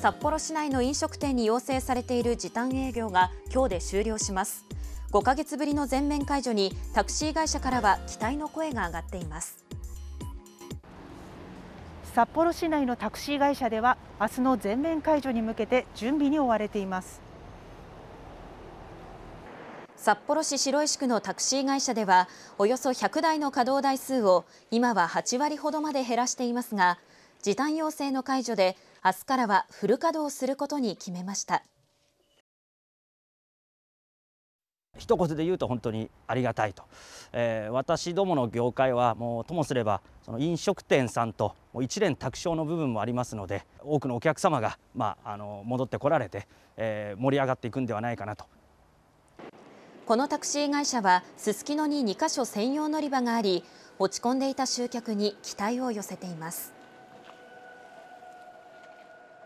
札幌市内の飲食店に要請されている時短営業が今日で終了します5ヶ月ぶりの全面解除にタクシー会社からは期待の声が上がっています札幌市内のタクシー会社では明日の全面解除に向けて準備に追われています札幌市白石区のタクシー会社ではおよそ100台の稼働台数を今は8割ほどまで減らしていますが時短要請の解除で明日からはフル稼働することに決めました一言で言うと本当にありがたいと、えー、私どもの業界はもうともすればその飲食店さんともう一連卓勝の部分もありますので多くのお客様が、まあ、あの戻ってこられて、えー、盛り上がっていくんではないかなとこのタクシー会社はすすきのに2カ所専用乗り場があり落ち込んでいた集客に期待を寄せています。